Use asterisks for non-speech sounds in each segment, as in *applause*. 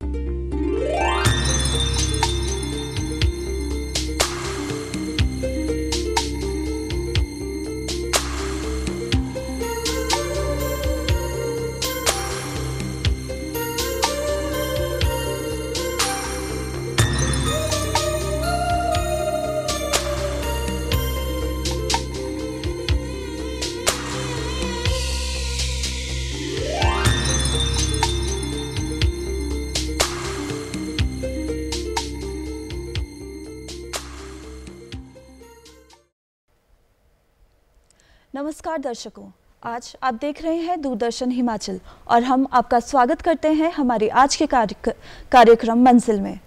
Thank you. नमस्कार दर्शकों आज आप देख रहे हैं दूरदर्शन हिमाचल और हम आपका स्वागत करते हैं हमारे आज के कार्यक्रम मंजिल में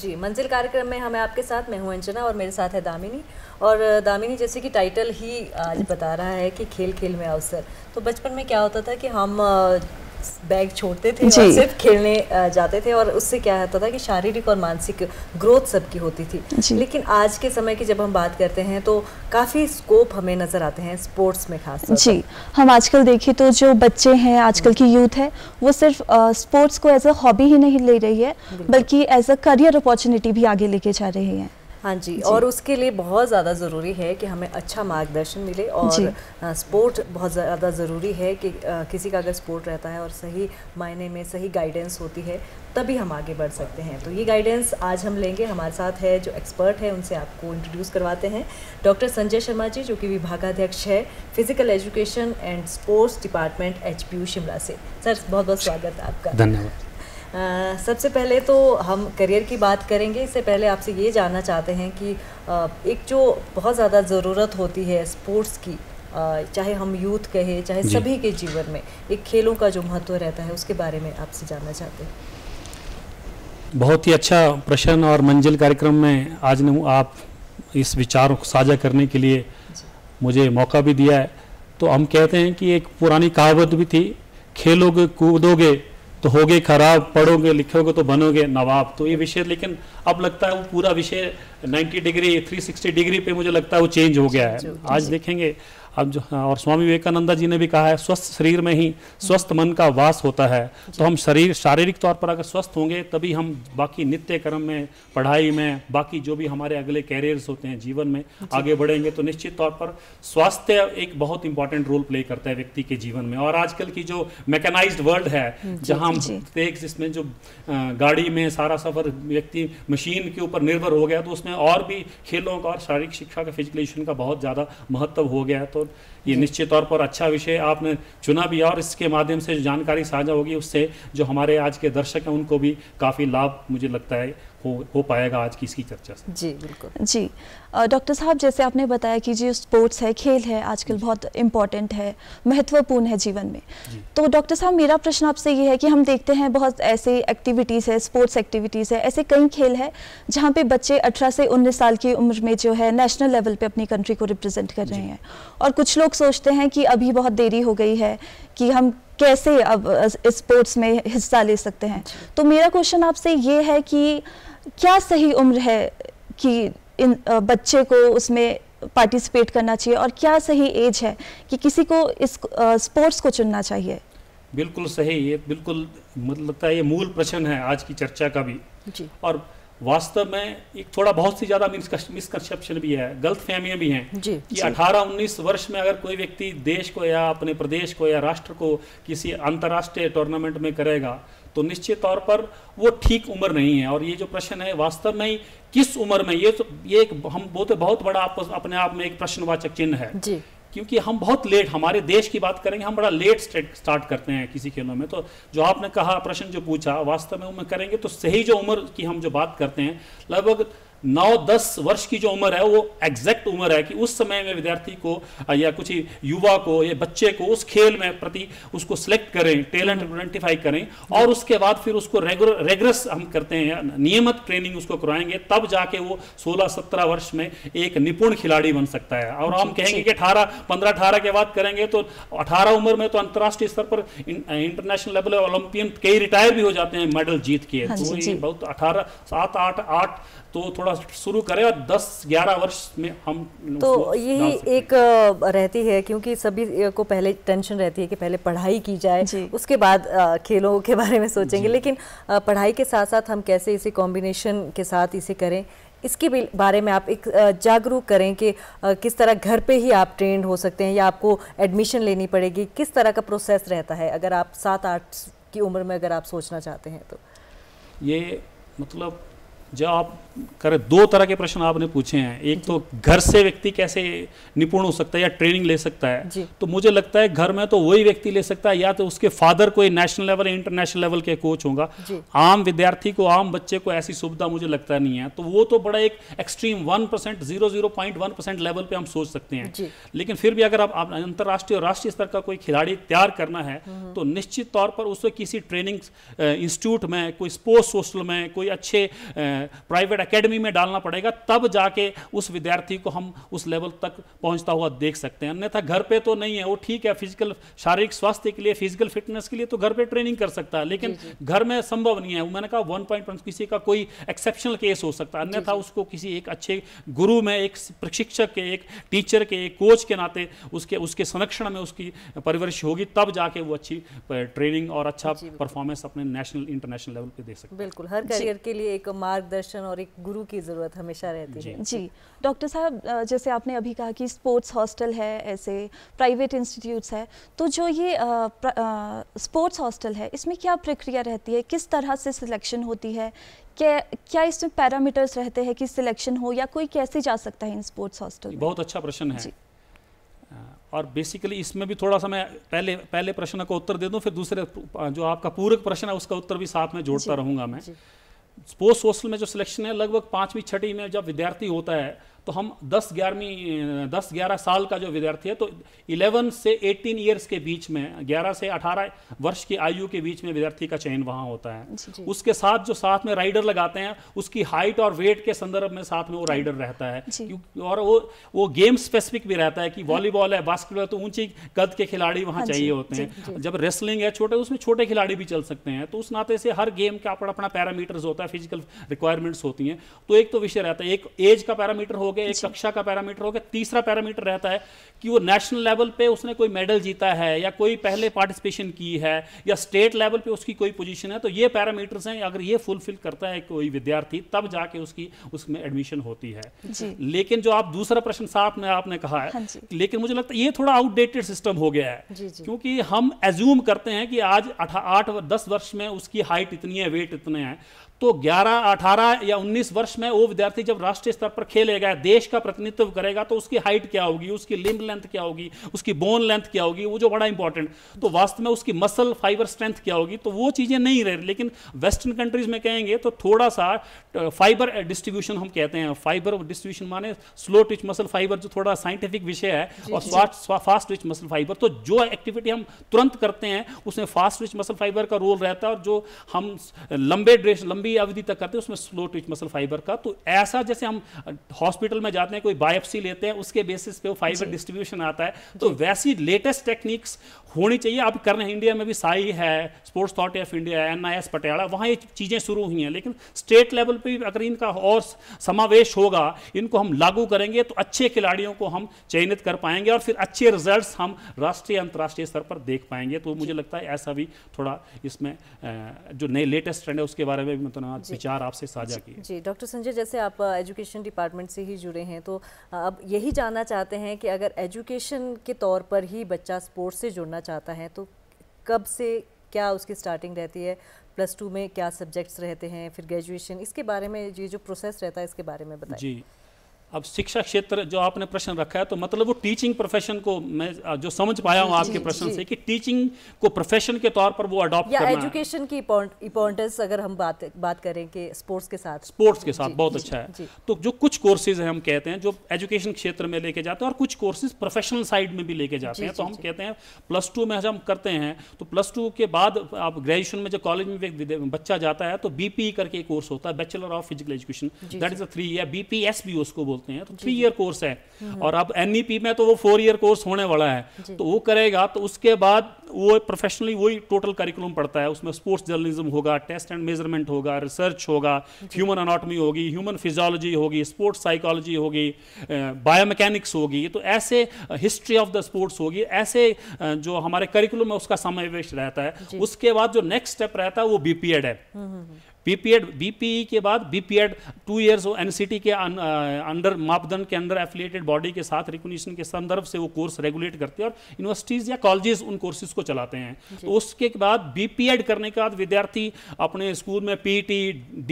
जी मंजिल कार्यक्रम में हमें आपके साथ मैं हूँ अंजना और मेरे साथ है दामिनी और दामिनी जैसे कि टाइटल ही आज बता रहा है कि खेल खेल में अवसर तो बचपन में क्या होता था कि हम बैग छोड़ते थे और सिर्फ खेलने जाते थे और उससे क्या होता था कि शारीरिक और मानसिक ग्रोथ सबकी होती थी लेकिन आज के समय की जब हम बात करते हैं तो काफ़ी स्कोप हमें नज़र आते हैं स्पोर्ट्स में खास जी हम आजकल देखे तो जो बच्चे हैं आजकल की यूथ है वो सिर्फ स्पोर्ट्स को एज अ हॉबी ही नहीं ले रही है बल्कि एज अ करियर अपॉर्चुनिटी भी आगे लेके जा रही है हाँ जी, जी और उसके लिए बहुत ज़्यादा ज़रूरी है कि हमें अच्छा मार्गदर्शन मिले और स्पोर्ट बहुत ज़्यादा ज़रूरी है कि आ, किसी का अगर स्पोर्ट रहता है और सही मायने में सही गाइडेंस होती है तभी हम आगे बढ़ सकते हैं तो ये गाइडेंस आज हम लेंगे हमारे साथ है जो एक्सपर्ट है उनसे आपको इंट्रोड्यूस करवाते हैं डॉक्टर संजय शर्मा जी जो कि विभागाध्यक्ष है physical education and sports department H Shimla से सर बहुत बहुत स्वागत आपका धन्यवाद सबसे पहले तो हम करियर की बात करेंगे इससे पहले आपसे ये जानना चाहते हैं कि एक जो बहुत ज़्यादा ज़रूरत होती है स्पोर्ट्स की चाहे हम यूथ कहे चाहे सभी के जीवन में एक खेलों का जो महत्व रहता है उसके बारे में आपसे जानना चाहते हैं बहुत ही अच्छा प्रश्न और मंजिल कार्यक्रम में आज ने आप इस विचार को साझा करने के लिए मुझे मौका भी दिया है तो हम कहते हैं कि एक पुरानी कहावत भी थी खेलोगे कूदोगे तो होगे खराब पढ़ोगे लिखोगे तो बनोगे नवाब तो ये विषय लेकिन अब लगता है वो पूरा विषय 90 डिग्री 360 डिग्री पे मुझे लगता है वो चेंज हो गया है आज देखेंगे अब जो हाँ, और स्वामी विवेकानंदा जी ने भी कहा है स्वस्थ शरीर में ही स्वस्थ मन का वास होता है तो हम शरीर शारीरिक तौर पर अगर स्वस्थ होंगे तभी हम बाकी नित्य कर्म में पढ़ाई में बाकी जो भी हमारे अगले कैरियर्स होते हैं जीवन में आगे बढ़ेंगे तो निश्चित तौर पर स्वास्थ्य एक बहुत इंपॉर्टेंट रोल प्ले करता है व्यक्ति के जीवन में और आजकल की जो मैकेनाइज वर्ल्ड है जहाँ प्रत्येक जिसमें जो गाड़ी में सारा सफर व्यक्ति मशीन के ऊपर निर्भर हो गया तो उसमें और भी खेलों का और शारीरिक शिक्षा का फिजिकल एजुकेशन का बहुत ज़्यादा महत्व हो गया है तो लोग ये निश्चित तौर पर अच्छा विषय आपने चुना भी और इसके माध्यम से जानकारी साझा होगी उससे जो हमारे आज के दर्शक हैं उनको भी काफ़ी लाभ मुझे लगता है हो हो पाएगा आज की इसकी चर्चा से जी बिल्कुल जी डॉक्टर साहब जैसे आपने बताया कि जी स्पोर्ट्स है खेल है आजकल बहुत इम्पोर्टेंट है महत्वपूर्ण है जीवन में जी। तो डॉक्टर साहब मेरा प्रश्न आपसे ये है कि हम देखते हैं बहुत ऐसे एक्टिविटीज़ है स्पोर्ट्स एक्टिविटीज़ है ऐसे कई खेल है जहाँ पे बच्चे अठारह से उन्नीस साल की उम्र में जो है नेशनल लेवल पर अपनी कंट्री को रिप्रेजेंट कर रहे हैं और कुछ लोग सोचते हैं कि अभी बहुत देरी हो गई है कि हम कैसे अब स्पोर्ट्स में हिस्सा ले सकते हैं तो मेरा क्वेश्चन आपसे ये है कि क्या सही उम्र है कि इन बच्चे को उसमें पार्टिसिपेट करना चाहिए और क्या सही एज है कि किसी को इस स्पोर्ट्स को चुनना चाहिए बिल्कुल सही ये बिल्कुल मतलब लगता है ये मूल प्रश्न है आज की चर्चा का भी जी। और वास्तव में एक थोड़ा बहुत सी ज़्यादा मिसकंसेप्शन भी है गलत फहमियां भी हैं कि 18-19 वर्ष में अगर कोई व्यक्ति देश को या अपने प्रदेश को या राष्ट्र को किसी अंतर्राष्ट्रीय टूर्नामेंट में करेगा तो निश्चित तौर पर वो ठीक उम्र नहीं है और ये जो प्रश्न है वास्तव में किस उम्र में ये तो ये एक हम बहुत बहुत बड़ा आप, अपने आप में एक प्रश्नवाचक चिन्ह है जी। क्योंकि हम बहुत लेट हमारे देश की बात करेंगे हम बड़ा लेट स्टार्ट करते हैं किसी खेलों में तो जो आपने कहा प्रश्न जो पूछा वास्तव में उम्र करेंगे तो सही जो उम्र की हम जो बात करते हैं लगभग नौ दस वर्ष की जो उम्र है वो एग्जैक्ट उम्र है कि उस समय में विद्यार्थी को या कुछ युवा को या बच्चे को उस खेल में प्रति उसको सिलेक्ट करें टैलेंट आइडेंटिफाई करें और उसके बाद फिर उसको रेगुलर रेगुलस हम करते हैं नियमित ट्रेनिंग उसको कराएंगे तब जाके वो सोलह सत्रह वर्ष में एक निपुण खिलाड़ी बन सकता है और हम कहेंगे कि अठारह पंद्रह अठारह के बाद करेंगे तो अठारह उम्र में तो अंतर्राष्ट्रीय स्तर पर इंटरनेशनल लेवल ओलंपियन कई रिटायर भी हो जाते हैं मेडल जीत के हाँ तो बहुत अठारह सात आठ आठ तो थोड़ा शुरू करें और 10-11 वर्ष में हम तो यही एक रहती है क्योंकि सभी को पहले टेंशन रहती है कि पहले पढ़ाई की जाए उसके बाद खेलों के *laughs* बारे में सोचेंगे लेकिन पढ़ाई के साथ साथ हम कैसे इसे कॉम्बिनेशन के साथ इसे करें इसके भी बारे में आप एक जागरूक करें कि किस तरह घर पे ही आप ट्रेंड हो सकते हैं या आपको एडमिशन लेनी पड़ेगी किस तरह का प्रोसेस रहता है अगर आप सात आठ की उम्र में अगर आप सोचना चाहते हैं तो ये मतलब जो आप करें दो तरह के प्रश्न आपने पूछे हैं एक तो घर से व्यक्ति कैसे निपुण हो सकता है या ट्रेनिंग ले सकता है तो मुझे लगता है घर में तो वही व्यक्ति ले सकता है या तो उसके फादर कोई नेशनल लेवल या इंटरनेशनल लेवल के कोच होगा आम विद्यार्थी को आम बच्चे को ऐसी सुविधा मुझे लगता नहीं है तो वो तो बड़ा एक extreme one percent zero zero point one percent level पर हम सोच सकते हैं लेकिन फिर भी अगर आप अंतर्राष्ट्रीय और राष्ट्रीय स्तर का कोई खिलाड़ी तैयार करना है हम्म, हम्म। तो निश्चित तौर पर उसमें किसी ट्रेनिंग इंस्टीट्यूट में कोई स्पोर्ट्स हॉस्टल में कोई अच्छे प्राइवेट एकेडमी में डालना पड़ेगा तब जाके उस विद्यार्थी को हम उस लेवल तक पहुंचता हुआ देख सकते हैं अन्यथा घर पे तो नहीं है वो ठीक है फिजिकल शारीरिक स्वास्थ्य के लिए फिजिकल फिटनेस के लिए तो घर पे ट्रेनिंग कर सकता है लेकिन घर में संभव नहीं है मैंने कहा वन पॉइंट किसी का कोई एक्सेप्शनल केस हो सकता है अन्यथा उसको किसी एक अच्छे गुरु में एक प्रशिक्षक के एक टीचर के एक कोच के नाते उसके उसके संरक्षण में उसकी परिवर्श होगी तब जाके वो अच्छी ट्रेनिंग और अच्छा परफॉर्मेंस अपने नेशनल इंटरनेशनल लेवल पे दे सकते बिल्कुल हर करियर के लिए एक मार्ग मार्गदर्शन और एक गुरु की ज़रूरत हमेशा रहती जी। है जी डॉक्टर साहब जैसे आपने अभी कहा कि स्पोर्ट्स हॉस्टल है ऐसे प्राइवेट इंस्टीट्यूट्स है तो जो ये स्पोर्ट्स हॉस्टल है इसमें क्या प्रक्रिया रहती है किस तरह से सिलेक्शन होती है क्या क्या इसमें पैरामीटर्स रहते हैं कि सिलेक्शन हो या कोई कैसे जा सकता है इन स्पोर्ट्स हॉस्टल बहुत अच्छा प्रश्न है और बेसिकली इसमें भी थोड़ा सा मैं पहले पहले प्रश्न का उत्तर दे दूं फिर दूसरे जो आपका पूरक प्रश्न है उसका उत्तर भी साथ में जोड़ता रहूंगा मैं पोस्ट सोशल में जो सिलेक्शन है लगभग पाँचवीं छठी में जब विद्यार्थी होता है तो हम 10 ग्यारहवीं दस ग्यारह साल का जो विद्यार्थी है तो 11 से 18 ईयर्स के बीच में 11 से 18 वर्ष की आयु के बीच में विद्यार्थी का चयन वहां होता है उसके साथ जो साथ में राइडर लगाते हैं उसकी हाइट और वेट के संदर्भ में साथ में वो राइडर रहता है और वो वो गेम स्पेसिफिक भी रहता है कि हाँ। वॉलीबॉल है बास्केटबॉल तो ऊंची कद के खिलाड़ी वहां हाँ चाहिए होते हैं जब रेसलिंग है छोटे उसमें छोटे खिलाड़ी भी चल सकते हैं तो उस नाते से हर गेम का अपना अपना पैरामीटर्स होता है फिजिकल रिक्वायरमेंट्स होती हैं तो एक तो विषय रहता है एक एज का पैरामीटर होगा गए एक कक्षा अच्छा। का पैरामीटर हो गया तीसरा पैरामीटर रहता है कि वो नेशनल लेवल पे उसने कोई मेडल जीता है या कोई पहले पार्टिसिपेशन की है या स्टेट लेवल पे उसकी कोई पोजीशन है तो ये पैरामीटर्स हैं अगर ये फुलफिल करता है कोई विद्यार्थी तब जाके उसकी उसमें एडमिशन होती है लेकिन जो आप दूसरा प्रश्न साहब में आपने कहा है हाँ लेकिन मुझे लगता है ये थोड़ा आउटडेटेड सिस्टम हो गया है क्योंकि हम एज्यूम करते हैं कि आज आठ दस वर्ष में उसकी हाइट इतनी है वेट इतने हैं तो 11, 18 या 19 वर्ष में वो विद्यार्थी जब राष्ट्रीय स्तर पर खेलेगा देश का प्रतिनिधित्व करेगा तो उसकी हाइट क्या होगी उसकी लिम्ब लेंथ क्या होगी उसकी बोन लेंथ क्या होगी वो जो बड़ा इंपॉर्टेंट तो वास्तव में उसकी मसल फाइबर स्ट्रेंथ क्या होगी तो वो चीज़ें नहीं रह रही लेकिन वेस्टर्न कंट्रीज में कहेंगे तो थोड़ा सा फाइबर डिस्ट्रीब्यूशन हम कहते हैं फाइबर डिस्ट्रीब्यूशन माने स्लो टिच मसल फाइबर जो थोड़ा साइंटिफिक विषय है और fast fast twitch muscle fibre तो जो एक्टिविटी हम तुरंत करते हैं उसमें फास्ट रिच मसल फाइबर का रोल रहता है और जो हम लंबे ड्रेस लंबे लंबी अवधि तक करते हैं उसमें स्लो ट्विच मसल फाइबर का तो ऐसा जैसे हम हॉस्पिटल में जाते हैं कोई बायोप्सी लेते हैं उसके बेसिस पे वो फाइबर डिस्ट्रीब्यूशन आता है तो वैसी लेटेस्ट टेक्निक्स होनी चाहिए अब करने इंडिया में भी साई है स्पोर्ट्स थॉट of India N I S Patiala वहाँ ये चीज़ें शुरू हुई हैं लेकिन स्टेट लेवल पर अगर इनका और समावेश होगा इनको हम लागू करेंगे तो अच्छे खिलाड़ियों को हम चयनित कर पाएंगे और फिर अच्छे रिजल्ट हम राष्ट्रीय अंतर्राष्ट्रीय स्तर पर देख पाएंगे तो मुझे लगता है ऐसा भी थोड़ा इसमें जो नए लेटेस्ट ट्रेंड है उसके बारे में भी आज विचार आपसे साझा किए जी डॉक्टर संजय जैसे आप एजुकेशन डिपार्टमेंट से ही जुड़े हैं तो अब यही जानना चाहते हैं कि अगर एजुकेशन के तौर पर ही बच्चा स्पोर्ट्स से जुड़ना चाहता है तो कब से क्या उसकी स्टार्टिंग रहती है प्लस टू में क्या सब्जेक्ट्स रहते हैं फिर ग्रेजुएशन इसके बारे में ये जो प्रोसेस रहता है इसके बारे में बताइए जी अब शिक्षा क्षेत्र जो आपने प्रश्न रखा है तो मतलब वो टीचिंग प्रोफेशन को मैं जो समझ पाया हूँ आपके प्रश्न से कि टीचिंग को प्रोफेशन के तौर पर वो अडॉप्ट करना एजुकेशन की इंपॉर्टेंस e अगर हम बात बात करें कि स्पोर्ट्स के साथ स्पोर्ट्स के साथ बहुत अच्छा है तो जो कुछ कोर्सेज है हम कहते हैं जो एजुकेशन क्षेत्र में लेके जाते हैं और कुछ कोर्सेज प्रोफेशनल साइड में भी लेके जाते हैं तो हम कहते हैं प्लस टू में हम करते हैं तो प्लस टू के बाद आप ग्रेजुएशन में जो कॉलेज में बच्चा जाता है तो बीपीई e करके कोर्स होता है bachelor of physical education that is a three या बीपीएस भी उसको बोलते हैं तो थ्री ईयर कोर्स है हम्म, हम्म। और अब एन e में तो वो फोर ईयर कोर्स होने वाला है तो वो करेगा तो उसके बाद वो प्रोफेशनली वही टोटल करिकुलम पड़ता है उसमें स्पोर्ट्स जर्नलिज्म होगा टेस्ट एंड मेजरमेंट होगा रिसर्च होगा ह्यूमन अनाटमी होगी ह्यूमन फिजियोलॉजी होगी स्पोर्ट्स साइकोलॉजी होगी बायोमैकेनिक्स होगी तो ऐसे हिस्ट्री ऑफ द स्पोर्ट्स होगी ऐसे जो हमारे करिकुलम में उसका समावेश रहता है उसके बाद जो नेक्स्ट स्टेप रहता है वो बीपीएड है hmm, B P Ed B P E के बाद B P Ed two years N C T के अंडर uh, मापदंड के अंदर एफिलेटेड बॉडी के साथ रिकोगशन के संदर्भ से वो कोर्स रेगुलेट करते हैं और यूनिवर्सिटीज़ या कॉलेजेस उन कोर्सेज को चलाते हैं तो उसके बाद बी पी एड करने के बाद विद्यार्थी अपने स्कूल में पी टी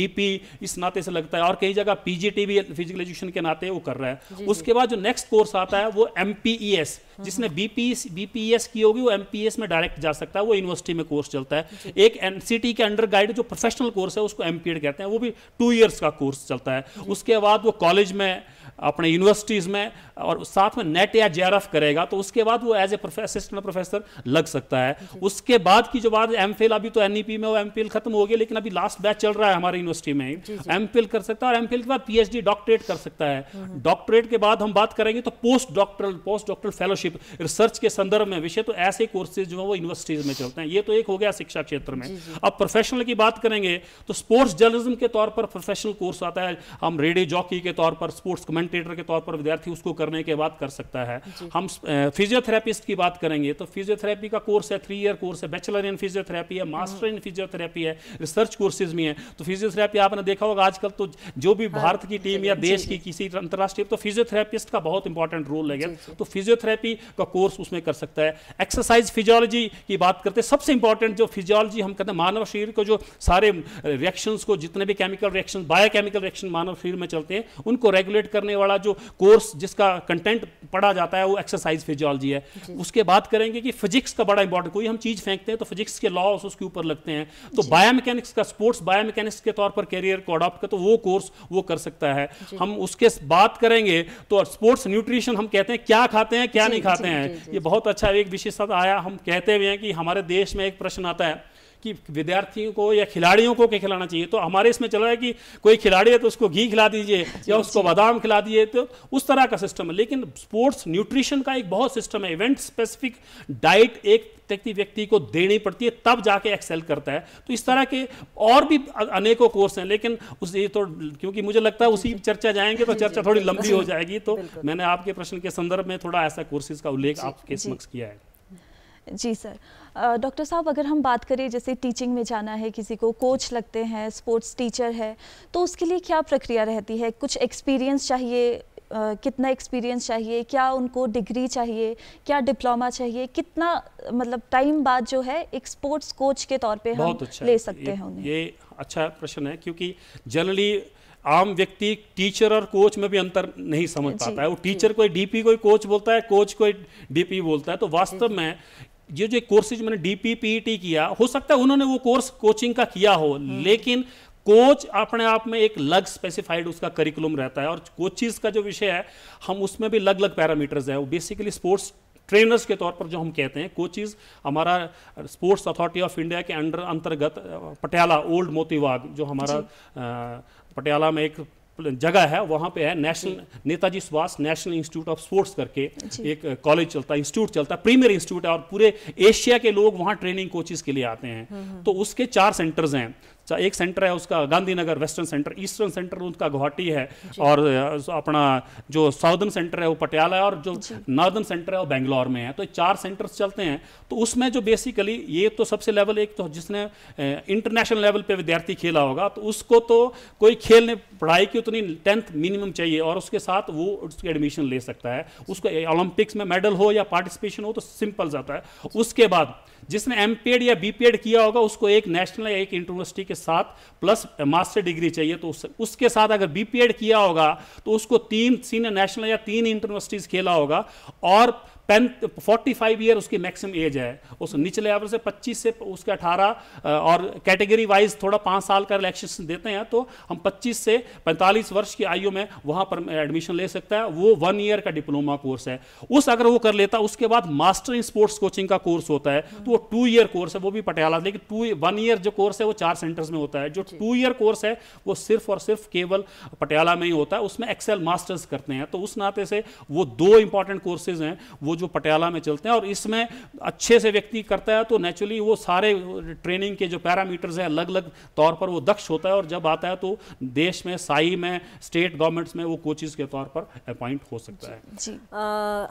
डी पी इस नाते से लगता है और कई जगह पी जी टी भी फिजिकल एजुकेशन के नाते वो कर रहा है उसके बाद जो नेक्स्ट कोर्स आता है वो एम पी ई एस जिसने बीपीएस बीपीएस की होगी वो एमपीएस में डायरेक्ट जा सकता है वो यूनिवर्सिटी में कोर्स चलता है एक एनसीटी के अंडर गाइड जो प्रोफेशनल कोर्स है उसको एमपीएड कहते हैं वो भी टू ईयर्स का कोर्स चलता है उसके बाद वो कॉलेज में अपने यूनिवर्सिटीज़ में और साथ में नेट या जे करेगा तो उसके बाद वो एज ए असिस्टेंट प्रोफेसर लग सकता है उसके बाद की जो बात एम फिल अभी तो एन e में वो एम खत्म हो गया लेकिन अभी लास्ट बैच चल रहा है हमारी यूनिवर्सिटी में एम कर सकता है और एम के बाद पी डॉक्टरेट कर सकता है डॉक्टरेट हम्म, हम्म। के बाद हम बात करेंगे तो post doctoral post doctoral fellowship research के संदर्भ में विषय तो ऐसे कोर्सेज जो है वो यूनिवर्सिटीज में चलते हैं ये तो एक हो गया शिक्षा क्षेत्र में अब प्रोफेशनल की बात करेंगे तो स्पोर्ट्स जर्नलिज्म के तौर पर प्रोफेशनल कोर्स आता है हम रेडियो जॉकी के तौर पर स्पोर्ट्स कमेंटेटर के तौर पर विद्यार्थी उसको करने के बाद कर सकता है हम फिजियोथेरेपिस्ट की बात करेंगे तो फिजियोथेरेपी का कोर्स है थ्री ईयर कोर्स है बैचलर इन फिजियोथेरेपी है मास्टर इन फिजियोथेरेपी है रिसर्च कोर्सेज में है तो फिजियोथेरेपी आपने देखा होगा आजकल तो जो भी हाँ, भारत की टीम या देश की किसी अंतर्राष्ट्रीय तो फिजियोथेरेपिस्ट का बहुत इंपॉर्टेंट रोल है तो फिजियोथेरेपी का कोर्स उसमें कर सकता है एक्सरसाइज फिजियोलॉजी की बात करते हैं सबसे इंपॉर्टेंट जो फिजियोलॉजी हम कहते हैं मानव शरीर को जो सारे रिएक्शंस को जितने भी केमिकल रिएक्शन बायोकेमिकल रिएक्शन मानव शरीर में चलते हैं उनको रेगुलेट कर करने वाला जो कोर्स जिसका कंटेंट पढ़ा जाता है वो एक्सरसाइज फिजियोलॉजी है उसके बाद करेंगे कि फिजिक्स का बड़ा इंपॉर्टेंट कोई हम चीज़ फेंकते हैं तो फिजिक्स के लॉस उसके ऊपर लगते हैं तो बायोमैकेनिक्स का स्पोर्ट्स बायोमैकेनिक्स के तौर पर कैरियर को अडॉप्ट कर तो वो कोर्स वो कर सकता है हम उसके बात करेंगे तो स्पोर्ट्स न्यूट्रिशन हम कहते हैं क्या खाते हैं क्या नहीं खाते हैं ये बहुत अच्छा एक विशेषता आया हम कहते हुए हैं कि हमारे देश में एक प्रश्न आता है कि विद्यार्थियों को या खिलाड़ियों को क्या खिलाना चाहिए तो हमारे इसमें चल रहा है कि कोई खिलाड़ी है तो उसको घी खिला दीजिए या उसको बादाम खिला दीजिए तो उस तरह का सिस्टम है लेकिन स्पोर्ट्स न्यूट्रिशन का एक बहुत सिस्टम है इवेंट स्पेसिफिक डाइट एक व्यक्ति व्यक्ति को देनी पड़ती है तब जाके एक्सेल करता है तो इस तरह के और भी अनेकों कोर्स हैं लेकिन उस ये तो क्योंकि मुझे लगता है उसी चर्चा जाएंगे तो चर्चा थोड़ी लंबी हो *laughs* जाएगी तो मैंने आपके प्रश्न के संदर्भ में थोड़ा ऐसा कोर्सेज का उल्लेख आपके समक्ष किया है जी सर डॉक्टर साहब अगर हम बात करें जैसे टीचिंग में जाना है किसी को कोच लगते हैं स्पोर्ट्स टीचर है तो उसके लिए क्या प्रक्रिया रहती है कुछ एक्सपीरियंस चाहिए आ, कितना एक्सपीरियंस चाहिए क्या उनको डिग्री चाहिए क्या डिप्लोमा चाहिए कितना मतलब टाइम बाद जो है एक स्पोर्ट्स कोच के तौर पर हम अच्छा ले सकते हैं उन्हें ये अच्छा प्रश्न है क्योंकि जनरली आम व्यक्ति टीचर और कोच में भी अंतर नहीं समझ पाता है वो टीचर कोई डीपी कोई कोच बोलता है कोच कोई डीपी बोलता है तो वास्तव में ये जो कोर्सेज मैंने डी पी पी टी किया हो सकता है उन्होंने वो कोर्स कोचिंग का किया हो हम्म। लेकिन कोच अपने आप में एक लग स्पेसिफाइड उसका करिकुलम रहता है और कोचिज का जो विषय है हम उसमें भी अलग अलग पैरामीटर्स है वो बेसिकली स्पोर्ट्स ट्रेनर्स के तौर पर जो हम कहते हैं कोचिज हमारा स्पोर्ट्स अथॉरिटी ऑफ इंडिया के अंडर अंतर्गत पटियाला ओल्ड मोतीबाग जो हमारा पटियाला में एक जगह है वहाँ पे है national Netaji Subhash national institute of sports करके एक कॉलेज चलता है इंस्टीट्यूट चलता है प्रीमियर इंस्टीट्यूट है और पूरे एशिया के लोग वहाँ ट्रेनिंग कोचिज के लिए आते हैं हम्म, हम्म। तो उसके चार सेंटर्स हैं एक सेंटर है उसका Gandhinagar western centre eastern centre उनका गुवाहाटी है और अपना जो साउदर्न सेंटर है वो पटियाला है और जो नॉर्दर्न सेंटर है वो बेंगलोर में है तो चार सेंटर्स चलते हैं तो उसमें जो बेसिकली ये तो सबसे लेवल एक तो जिसने इंटरनेशनल लेवल पे विद्यार्थी खेला होगा तो उसको तो कोई खेल ने पढ़ाई की उतनी टेंथ मिनिमम चाहिए और उसके साथ वो उसके एडमिशन ले सकता है उसको ओलंपिक्स में मेडल हो या पार्टिसिपेशन हो तो सिंपल जाता है उसके बाद जिसने एम या बी किया होगा उसको एक नेशनल या एक यूनिवर्सिटी के साथ प्लस मास्टर डिग्री चाहिए तो उसके साथ अगर बी किया होगा तो उसको तीन सीनियर नेशनल या तीन यूनिवर्सिटीज़ खेला होगा और फोर्टी फाइव ईयर उसकी मैक्सिमम एज है उस निचले एवरेज से पच्चीस से उसके 18 और कैटेगरी वाइज थोड़ा पाँच साल का रिलैक्सेशन देते हैं तो हम पच्चीस से पैंतालीस वर्ष की आयु में वहाँ पर एडमिशन ले सकता है वो वन ईयर का डिप्लोमा कोर्स है उस अगर वो कर लेता उसके बाद मास्टर इन स्पोर्ट्स कोचिंग का कोर्स होता है तो वो टू ईयर कोर्स है वो भी पटियाला लेकिन टू वन ईयर जो कोर्स है वो चार सेंटर्स में होता है जो टू ईयर कोर्स है वो सिर्फ और सिर्फ केवल पटियाला में ही होता है उसमें एक्सेल मास्टर्स करते हैं तो उस नाते से वो दो इंपॉर्टेंट कोर्सेज हैं वो वो जो पटियाला में चलते हैं और इसमें अच्छे से व्यक्ति करता है तो नेचुरली वो सारे ट्रेनिंग के जो पैरामीटर्स हैं अलग अलग तौर पर वो दक्ष होता है और जब आता है तो देश में साई में स्टेट गवर्नमेंट्स में वो कोचिज के तौर पर अपॉइंट हो सकता है जी आ,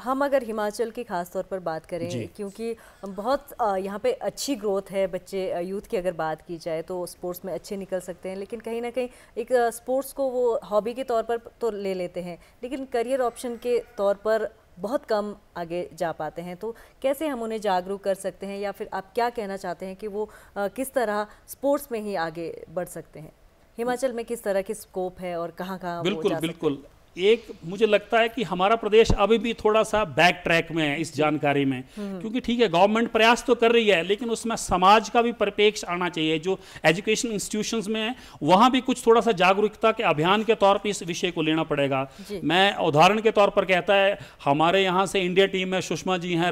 हम अगर हिमाचल की खास तौर पर बात करें क्योंकि बहुत यहाँ पे अच्छी ग्रोथ है बच्चे यूथ की अगर बात की जाए तो स्पोर्ट्स में अच्छे निकल सकते हैं लेकिन कहीं ना कहीं एक स्पोर्ट्स को वो हॉबी के तौर पर तो ले लेते हैं लेकिन करियर ऑप्शन के तौर पर बहुत कम आगे जा पाते हैं तो कैसे हम उन्हें जागरूक कर सकते हैं या फिर आप क्या कहना चाहते हैं कि वो आ, किस तरह स्पोर्ट्स में ही आगे बढ़ सकते हैं हिमाचल में किस तरह की स्कोप है और कहाँ कहाँ बिल्कुल बिल्कुल एक मुझे लगता है कि हमारा प्रदेश अभी भी थोड़ा सा बैक ट्रैक में है इस जानकारी में हम्म। क्योंकि ठीक है गवर्नमेंट प्रयास तो कर रही है लेकिन उसमें समाज का भी परिपेक्ष आना चाहिए जो एजुकेशन इंस्टीट्यूशन में है वहाँ भी कुछ थोड़ा सा जागरूकता के अभियान के तौर पर इस विषय को लेना पड़ेगा मैं उदाहरण के तौर पर कहता है हमारे यहाँ से इंडिया टीम में सुषमा जी हैं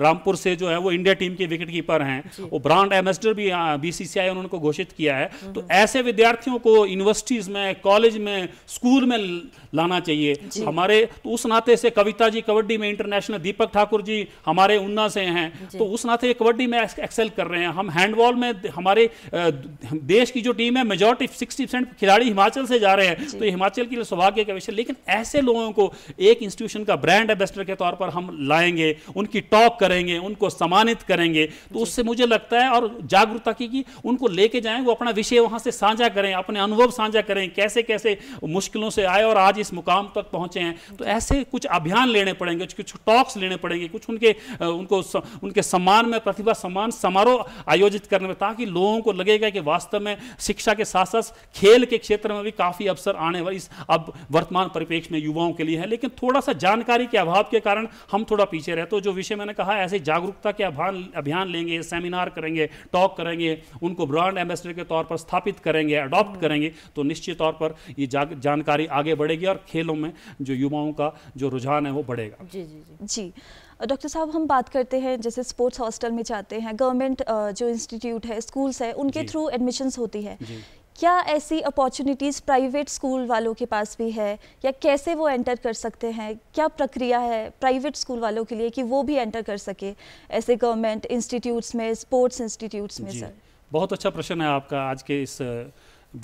रामपुर से जो है वो इंडिया टीम के विकेट कीपर हैं वो ब्रांड एम्बेसडर भी बीसीसीआई उन्होंने घोषित किया है तो हम्म। ऐसे विद्यार्थियों को यूनिवर्सिटीज में कॉलेज में स्कूल में लाना होना चाहिए हमारे तो उस नाते से कविता जी कबड्डी में इंटरनेशनल दीपक ठाकुर जी हमारे उन्ना से हैं तो उस नाते कबड्डी में एक्सेल कर रहे हैं हम हैंडबॉल में हमारे देश की जो टीम है मेजोरिटी सिक्सटी परसेंट खिलाड़ी हिमाचल से जा रहे हैं तो हिमाचल के लिए सौभाग्य का विषय लेकिन ऐसे लोगों को एक इंस्टीट्यूशन का ब्रांड एम्बेसडर के तौर पर हम लाएंगे उनकी टॉक करेंगे उनको सम्मानित करेंगे तो उससे मुझे लगता है और जागरूकता की कि उनको लेके जाएं वो अपना विषय वहां से साझा करें अपने अनुभव साझा करें कैसे कैसे मुश्किलों से आए और आज इस मुकाम मुकाम तक पहुंचे हैं तो ऐसे कुछ अभियान लेने पड़ेंगे कुछ टॉक्स लेने पड़ेंगे कुछ उनके उनको उनके सम्मान में प्रतिभा सम्मान समारोह आयोजित करने में ताकि लोगों को लगेगा कि वास्तव में शिक्षा के साथ साथ खेल के क्षेत्र में भी काफ़ी अवसर आने वाले इस अब वर्तमान परिप्रेक्ष्य में युवाओं के लिए है लेकिन थोड़ा सा जानकारी के अभाव के कारण हम थोड़ा पीछे रहते हो तो जो विषय मैंने कहा ऐसे जागरूकता के अभियान अभियान लेंगे सेमिनार करेंगे टॉक करेंगे उनको ब्रांड एम्बेसडर के तौर पर स्थापित करेंगे अडॉप्ट करेंगे तो निश्चित तौर पर ये जानकारी आगे बढ़ेगी और खेल खेलों में जो युवाओं का जो रुझान है वो बढ़ेगा जी जी जी जी डॉक्टर साहब हम बात करते हैं जैसे स्पोर्ट्स हॉस्टल में जाते हैं गवर्नमेंट जो इंस्टीट्यूट है स्कूल्स है उनके थ्रू एडमिशन्स होती है क्या ऐसी अपॉर्चुनिटीज़ प्राइवेट स्कूल वालों के पास भी है या कैसे वो एंटर कर सकते हैं क्या प्रक्रिया है प्राइवेट स्कूल वालों के लिए कि वो भी एंटर कर सके ऐसे गवर्नमेंट इंस्टीट्यूट्स में स्पोर्ट्स इंस्टीट्यूट्स में सर बहुत अच्छा प्रश्न है आपका आज के इस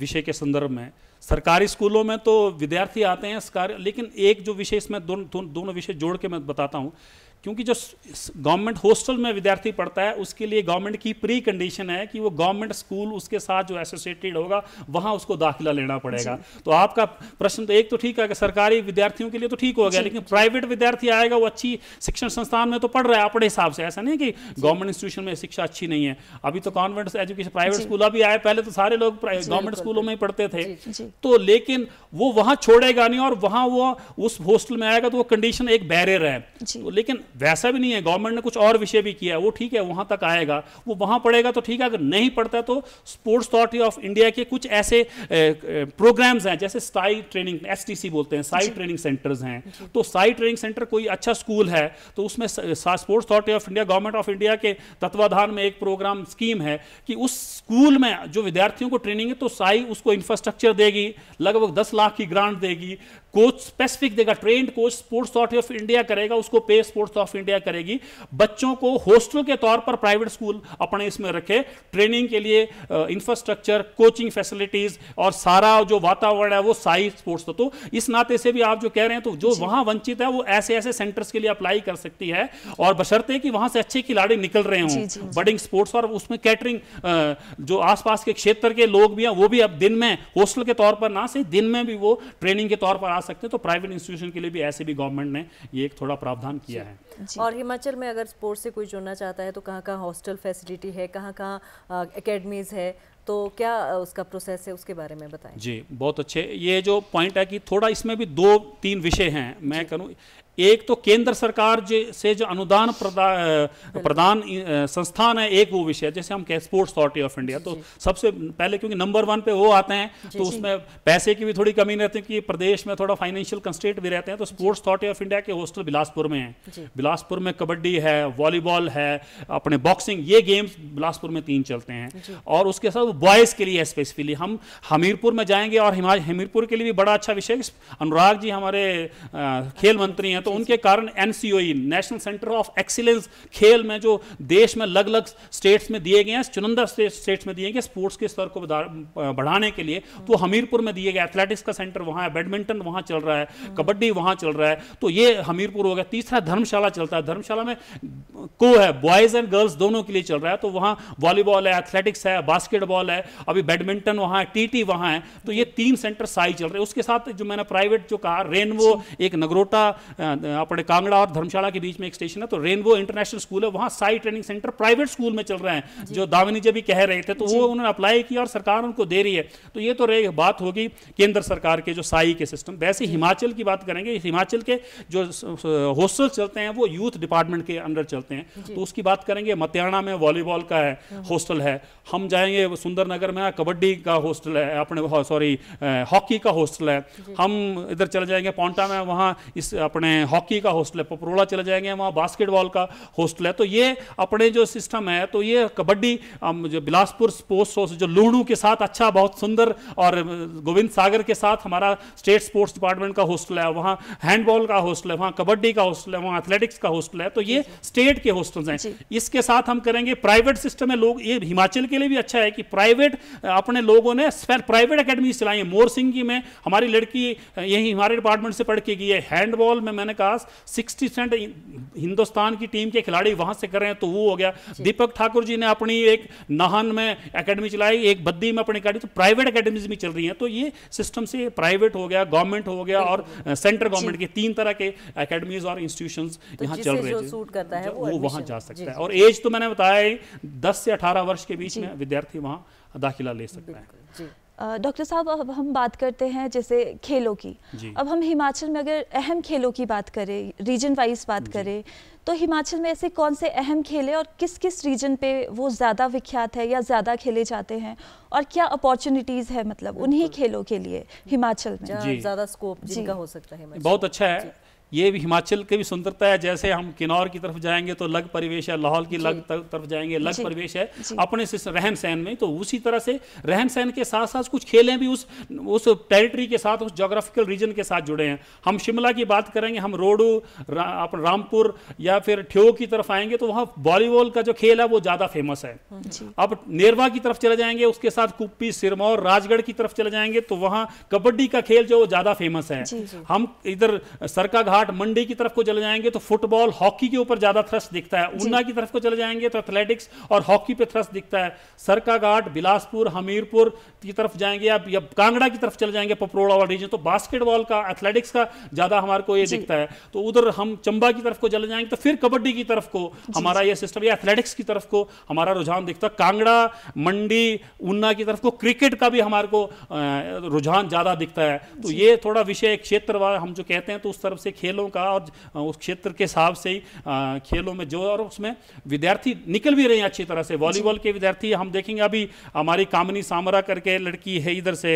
विषय के संदर्भ में सरकारी स्कूलों में तो विद्यार्थी आते हैं लेकिन एक जो विषय इसमें दोनों दोनों विषय जोड़ के मैं बताता हूँ क्योंकि जो गवर्नमेंट हॉस्टल में विद्यार्थी पढ़ता है उसके लिए गवर्नमेंट की प्री कंडीशन है कि वो गवर्नमेंट स्कूल उसके साथ जो एसोसिएटेड होगा वहाँ उसको दाखिला लेना पड़ेगा तो आपका प्रश्न तो एक तो ठीक है कि सरकारी विद्यार्थियों के लिए तो ठीक हो गया लेकिन प्राइवेट विद्यार्थी आएगा वो अच्छी शिक्षण संस्थान में तो पढ़ रहा है अपने हिसाब से ऐसा नहीं कि गवर्नमेंट इंस्टीट्यूशन में शिक्षा अच्छी नहीं है अभी तो कॉन्वेंट एजुकेशन प्राइवेट स्कूल अभी आए पहले तो सारे लोग गवर्नमेंट स्कूलों में ही पढ़ते थे तो लेकिन वो वहाँ छोड़ेगा नहीं और वहाँ वो उस हॉस्टल में आएगा तो वो कंडीशन एक बैरियर है तो लेकिन वैसा भी नहीं है गवर्नमेंट ने कुछ और विषय भी किया है वो ठीक है वहां तक आएगा वो वहां पढ़ेगा तो ठीक है अगर नहीं पढ़ता तो स्पोर्ट्स अथॉरिटी ऑफ इंडिया के कुछ ऐसे प्रोग्राम्स हैं जैसे साई ट्रेनिंग एस बोलते हैं साई ट्रेनिंग सेंटर्स हैं तो साई ट्रेनिंग सेंटर कोई अच्छा स्कूल है तो उसमें sports authority of India government of India के तत्वाधान में एक प्रोग्राम स्कीम है कि उस स्कूल में जो विद्यार्थियों को ट्रेनिंग है तो साई उसको इंफ्रास्ट्रक्चर देगी लगभग दस लाख की ग्रांट देगी कोच स्पेसिफिक देगा trained coach sports authority of India करेगा उसको पे स्पोर्ट्स ऑफ इंडिया करेगी बच्चों को हॉस्टल के तौर पर प्राइवेट स्कूल अपने इसमें रखे ट्रेनिंग के लिए इंफ्रास्ट्रक्चर कोचिंग फैसिलिटीज और सारा जो वातावरण है वो साई स्पोर्ट्स तो इस नाते से भी आप जो कह रहे हैं तो जो वहां वंचित है वो ऐसे ऐसे सेंटर्स के लिए अप्लाई कर सकती है और बशर्ते कि वहां से अच्छे खिलाड़ी निकल रहे हों बडिंग स्पोर्ट्स और उसमें कैटरिंग uh, जो आसपास के क्षेत्र के लोग भी हैं वो भी अब दिन में हॉस्टल के तौर पर ना से दिन में भी वो ट्रेनिंग के तौर पर आ सकते तो प्राइवेट इंस्टीट्यूशन के लिए भी ऐसे भी गवर्नमेंट ने ये एक थोड़ा प्रावधान किया है और हिमाचल में अगर स्पोर्ट्स से कोई जुड़ना चाहता है तो कहाँ कहाँ हॉस्टल फैसिलिटी है कहाँ कहाँ अकेडमीज़ है तो क्या उसका प्रोसेस है उसके बारे में बताएं जी बहुत अच्छे ये जो पॉइंट है कि थोड़ा इसमें भी दो तीन विषय हैं मैं करूँ एक तो केंद्र सरकार जो से जो अनुदान प्रदा, प्रदान संस्थान है एक वो विषय जैसे हम कहें स्पोर्ट्स अथॉरिटी ऑफ इंडिया तो सबसे पहले क्योंकि नंबर वन पे वो आते हैं तो उसमें पैसे की भी थोड़ी कमी रहती है कि प्रदेश में थोड़ा फाइनेंशियल कंस्टेट भी रहते हैं तो स्पोर्ट्स अथॉरिटी ऑफ इंडिया के हॉस्टल बिलासपुर में है बिलासपुर में कबड्डी है वॉलीबॉल है अपने बॉक्सिंग ये गेम्स बिलासपुर में तीन चलते हैं और उसके साथ बॉयज़ के लिए स्पेसिफिकली हम हमीरपुर में जाएंगे और हमीरपुर के लिए भी बड़ा अच्छा विषय अनुराग जी हमारे खेल मंत्री हैं तो उनके कारण NCOE national centre of excellence खेल में जो देश में अलग अलग स्टेट्स में दिए गए हैं चुनंदा स्टेट्स में दिए गए स्पोर्ट्स के स्तर को बढ़ाने के लिए तो हमीरपुर में दिए गए एथलेटिक्स का सेंटर वहां है बैडमिंटन वहां चल रहा है हम्म। कबड्डी वहां चल रहा है तो ये हमीरपुर हो गया तीसरा धर्मशाला चलता है धर्मशाला में को है बॉयज़ एंड गर्ल्स दोनों के लिए चल रहा है तो वहां वॉलीबॉल है एथलेटिक्स है बास्केटबॉल है अभी बैडमिंटन वहां है टीटी वहां है तो ये तीन सेंटर साई चल रहे उसके साथ जो मैंने प्राइवेट जो कहा रेनवो अच्छा। एक नगरोटा अपने कांगड़ा और धर्मशाला के बीच में एक स्टेशन है तो रेनबो इंटरनेशनल स्कूल है वहाँ SAI training centre private school में चल रहे हैं जो दामिनी जी भी कह रहे थे तो वो उन्होंने अप्लाई किया और सरकार उनको दे रही है तो ये तो रही बात होगी केंद्र सरकार के जो साई के सिस्टम वैसे हिमाचल की बात करेंगे हिमाचल के जो हॉस्टल चलते हैं वो यूथ डिपार्टमेंट के अंडर चलते हैं तो उसकी बात करेंगे मतियाना में वॉलीबॉल का है हॉस्टल हाँ। है हम जाएंगे सुंदरनगर में कबड्डी का हॉस्टल है अपने सॉरी हॉकी का हॉस्टल है हम इधर चले जाएंगे पौंटा में वहाँ इस अपने हॉकी का हॉस्टल है पपरोला चले जाएंगे वहाँ बास्केटबॉल का हॉस्टल है तो ये अपने जो सिस्टम है तो ये कबड्डी जो बिलासपुर स्पोर्ट्स हाउस जो लूणू के साथ अच्छा बहुत सुंदर और गोविंद सागर के साथ हमारा स्टेट स्पोर्ट्स डिपार्टमेंट का हॉस्टल है वहाँ हैंडबॉल का हॉस्टल है वहाँ कबड्डी का हॉस्टल है वहाँ एथलेटिक्स का हॉस्टल है तो ये स्टेट के हॉस्टल्स हैं इसके साथ हम करेंगे प्राइवेट सिस्टम है लोग ये हिमाचल के लिए भी अच्छा है कि प्राइवेट अपने लोगों ने प्राइवेट अकेडमी चलाई है मोर सिंह की में हमारी लड़की यही हमारे डिपार्टमेंट से पढ़ के गई है हैंडबॉल में मैंने का 60 सेंट हिंदुस्तान की टीम के खिलाड़ी वहां से कर रहे हैं तो वो हो गया दीपक ठाकुर जी ने अपनी एक नाहन में अकेडमी चलाई एक बद्दी में अपनी अकेडमी तो प्राइवेट अकेडमीज भी चल रही हैं तो ये सिस्टम से प्राइवेट हो गया गवर्नमेंट हो गया और सेंट्रल गवर्नमेंट के तीन तरह के अकेडमीज और इंस्टीट्यूशन तो यहाँ चल रहे हैं वो वहां जा सकता है और एज तो मैंने बताया दस से अठारह वर्ष के बीच में विद्यार्थी वहां दाखिला ले सकता है डॉक्टर साहब अब हम बात करते हैं जैसे खेलों की अब हम हिमाचल में अगर अहम खेलों की बात करें रीजन वाइज बात करें तो हिमाचल में ऐसे कौन से अहम खेल हैं और किस किस रीजन पे वो ज़्यादा विख्यात है या ज़्यादा खेले जाते हैं और क्या अपॉर्चुनिटीज़ है मतलब उन्हीं खेलों के लिए हिमाचल में ज़्यादा स्कोप जिनका हो सकता है बहुत अच्छा है ये भी हिमाचल की भी सुंदरता है जैसे हम किन्नौर की तरफ जाएंगे तो लग परिवेश है लाहौल की लग तरफ जाएंगे लग परिवेश है अपने से रहन सहन में तो उसी तरह से रहन सहन के साथ साथ कुछ खेलें भी उस उस टेरिटरी के साथ उस जोग्राफिकल रीजन के साथ जुड़े हैं हम शिमला की बात करेंगे हम रोडू रा, रामपुर या फिर ठ्यो की तरफ आएंगे तो वहाँ वॉलीबॉल का जो खेल है वो ज़्यादा फेमस है अब नेरवा की तरफ चले जाएंगे उसके साथ कुप्पी सिरमौर राजगढ़ की तरफ चले जाएंगे तो वहाँ कबड्डी का खेल जो ज़्यादा फेमस है हम इधर सरका घाट मंडी की तरफ को चले जाएंगे तो फुटबॉल हॉकी के ऊपर ज्यादा थ्रस्ट दिखता है ऊना की तरफ को चले जाएंगे तो एथलेटिक्स और हॉकी पे थ्रस्ट दिखता है सरका घाट बिलासपुर हमीरपुर की तरफ जाएंगे आप या कांगड़ा की तरफ चले जाएंगे पपरोड़ा वाला रीजन तो बास्केटबॉल का एथलेटिक्स का ज्यादा हमारे को ये दिखता है तो उधर हम चंबा की तरफ को चले जाएंगे तो फिर कबड्डी की तरफ को हमारा ये सिस्टम या एथलेटिक्स की तरफ को हमारा रुझान दिखता है कांगड़ा मंडी ऊना की तरफ को क्रिकेट का भी हमारे को रुझान ज्यादा दिखता है तो ये थोड़ा विषय क्षेत्र हम जो कहते हैं तो उस तरफ से खेलों का और उस क्षेत्र के हिसाब से ही खेलों में जो और उसमें विद्यार्थी निकल भी रहे हैं अच्छी तरह से वॉलीबॉल के विद्यार्थी हम देखेंगे अभी हमारी कामनी सामरा करके लड़की है इधर से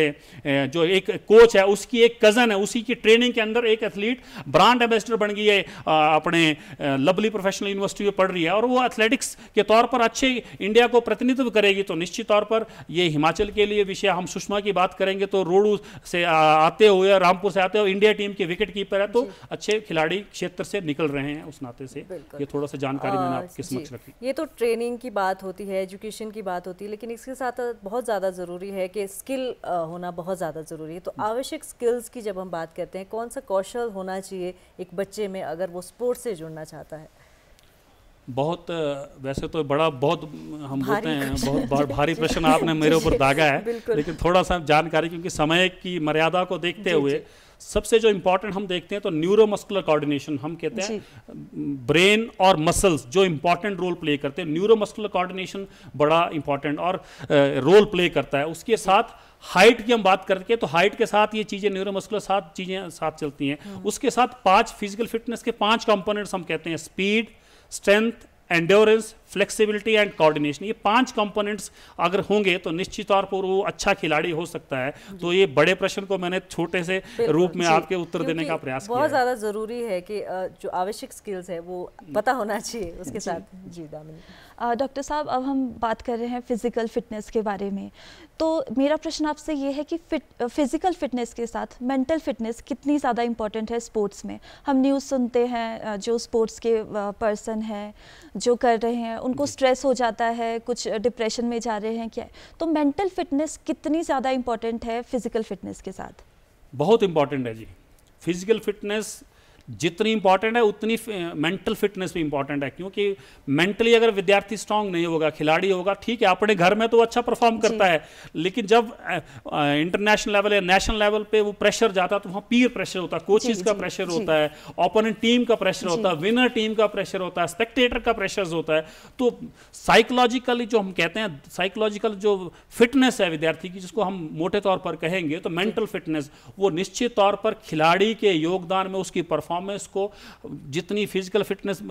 जो एक कोच है उसकी एक कज़न है उसी की ट्रेनिंग के अंदर एक एथलीट ब्रांड एम्बेसडर बन गई है अपने लवली प्रोफेशनल यूनिवर्सिटी में पढ़ रही है और वो एथलेटिक्स के तौर पर अच्छे इंडिया को प्रतिनिधित्व करेगी तो निश्चित तौर पर ये हिमाचल के लिए विषय हम सुषमा की बात करेंगे तो रोडू से आते हुए रामपुर से आते हुए इंडिया टीम के विकेट कीपर है तो अच्छे खिलाड़ी क्षेत्र से निकल रहे हैं उस नाते से ये थोड़ा सा जानकारी मैंने आपके समक्ष रखी ये तो ट्रेनिंग की बात होती है एजुकेशन की बात होती है लेकिन इसके साथ बहुत ज़्यादा ज़रूरी है कि स्किल होना बहुत ज़्यादा ज़रूरी है तो आवश्यक स्किल्स की जब हम बात करते हैं कौन सा कौशल होना चाहिए एक बच्चे में अगर वो स्पोर्ट्स से जुड़ना चाहता है बहुत वैसे तो बड़ा बहुत हम बोलते हैं बहुत भारी *laughs* प्रश्न आपने मेरे ऊपर दागा है लेकिन थोड़ा सा जानकारी क्योंकि समय की मर्यादा को देखते हुए सबसे जो इंपॉर्टेंट हम देखते हैं तो न्यूरोमस्कुलर कोऑर्डिनेशन हम कहते हैं ब्रेन और मसल्स जो इंपॉर्टेंट रोल प्ले करते हैं न्यूरोमस्कुलर कोऑर्डिनेशन बड़ा इंपॉर्टेंट और रोल प्ले करता है उसके साथ हाइट की हम बात करके तो हाइट के साथ ये चीज़ें न्यूरोमस्कुलर साथ चीज़ें साथ चलती हैं हम्म। उसके साथ पांच फिजिकल फिटनेस के पांच कंपोनेंट्स हम कहते हैं speed strength endurance flexibility and coordination ये पांच कंपोनेंट्स अगर होंगे तो निश्चित तौर पर वो अच्छा खिलाड़ी हो सकता है तो ये बड़े प्रश्न को मैंने छोटे से रूप में आपके उत्तर देने का प्रयास बहुत ज़्यादा ज़रूरी है कि जो आवश्यक स्किल्स है वो पता होना चाहिए उसके साथ जी दामिनी डॉक्टर साहब अब हम बात कर रहे हैं फिज़िकल फिटनेस के बारे में तो मेरा प्रश्न आपसे ये है कि फिट फिज़िकल फिटनेस के साथ मेंटल फिटनेस कितनी ज़्यादा इम्पॉर्टेंट है स्पोर्ट्स में हम न्यूज़ सुनते हैं जो स्पोर्ट्स के पर्सन हैं जो कर रहे हैं उनको स्ट्रेस हो जाता है कुछ डिप्रेशन में जा रहे हैं क्या तो मेंटल फिटनेस कितनी ज़्यादा इम्पॉर्टेंट है फिज़िकल फिटनेस के साथ बहुत इम्पॉर्टेंट है जी फिज़िकल फिटनेस जितनी इंपॉर्टेंट है उतनी मेंटल फिटनेस भी इंपॉर्टेंट है क्योंकि मेंटली अगर विद्यार्थी स्ट्रांग नहीं होगा खिलाड़ी होगा ठीक है अपने घर में तो अच्छा परफॉर्म करता है लेकिन जब इंटरनेशनल लेवल या नेशनल लेवल पे वो प्रेशर जाता है तो वहाँ पीर प्रेशर होता है कोचिज का प्रेशर होता है ओपोनेंट टीम का प्रेशर होता है विनर टीम का प्रेशर होता है स्पेक्टेटर का प्रेशर होता है तो साइकोलॉजिकली जो हम कहते हैं साइकोलॉजिकल जो फिटनेस है विद्यार्थी की जिसको हम मोटे तौर पर कहेंगे तो मेंटल फिटनेस वो निश्चित तौर पर खिलाड़ी के योगदान में उसकी परफॉर्म परफॉर्मेंस को जितनी फिजिकल फिटनेस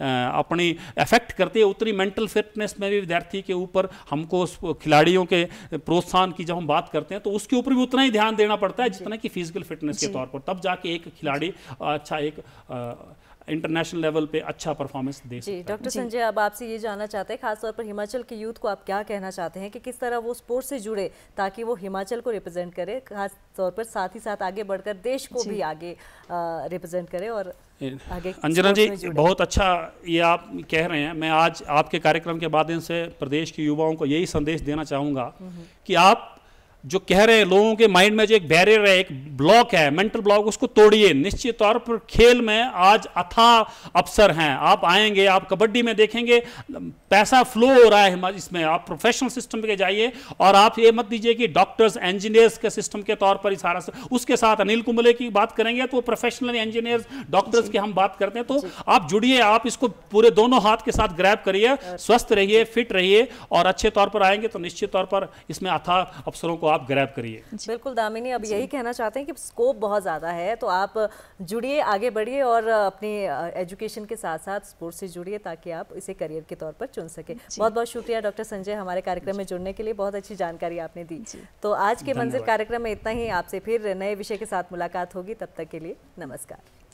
अपनी अफेक्ट करती है उतनी मेंटल फिटनेस में भी विद्यार्थी के ऊपर हमको खिलाड़ियों के प्रोत्साहन की जब हम बात करते हैं तो उसके ऊपर भी उतना ही ध्यान देना पड़ता है जितना कि फिजिकल फिटनेस के तौर पर तब जाके एक खिलाड़ी अच्छा एक इंटरनेशनल लेवल पे अच्छा परफॉर्मेंस दे जी डॉक्टर संजय अब आपसे ये जानना चाहते हैं खासतौर पर हिमाचल के यूथ को आप क्या कहना चाहते हैं कि किस तरह वो स्पोर्ट्स से जुड़े ताकि वो हिमाचल को रिप्रेजेंट करे खास तौर पर साथ ही साथ आगे बढ़कर देश को भी आगे रिप्रेजेंट करे और अंजना जी बहुत अच्छा ये आप कह रहे हैं मैं आज आपके कार्यक्रम के माध्यम से प्रदेश के युवाओं को यही संदेश देना चाहूँगा हम्म। कि आप जो कह रहे हैं लोगों के माइंड में जो एक बैरियर है एक ब्लॉक है मेंटल ब्लॉक उसको तोड़िए निश्चित तौर पर खेल में आज अथा अवसर हैं आप आएंगे आप कबड्डी में देखेंगे पैसा फ्लो हो रहा है इसमें आप प्रोफेशनल सिस्टम के जाइए और आप ये मत दीजिए कि डॉक्टर्स इंजीनियर्स के सिस्टम के तौर पर ही सारा उसके साथ अनिल कुंबले की बात करेंगे तो प्रोफेशनल इंजीनियर्स डॉक्टर्स की हम बात करते हैं तो आप जुड़िए आप इसको पूरे दोनों हाथ के साथ ग्रैप करिए स्वस्थ रहिए फिट रहिए और अच्छे तौर पर आएंगे तो निश्चित तौर पर इसमें अथा अवसरों को आप ग्रैप करिए बिल्कुल दामिनी अब यही कहना चाहते हैं कि स्कोप बहुत ज़्यादा है तो आप जुड़िए आगे बढ़िए और अपनी एजुकेशन के साथ साथ स्पोर्ट्स से जुड़िए ताकि आप इसे करियर के तौर पर चुन सुन सके बहुत बहुत शुक्रिया डॉक्टर संजय हमारे कार्यक्रम में जुड़ने के लिए बहुत अच्छी जानकारी आपने दी तो आज के मंजिल कार्यक्रम में इतना ही आपसे फिर नए विषय के साथ मुलाकात होगी तब तक के लिए नमस्कार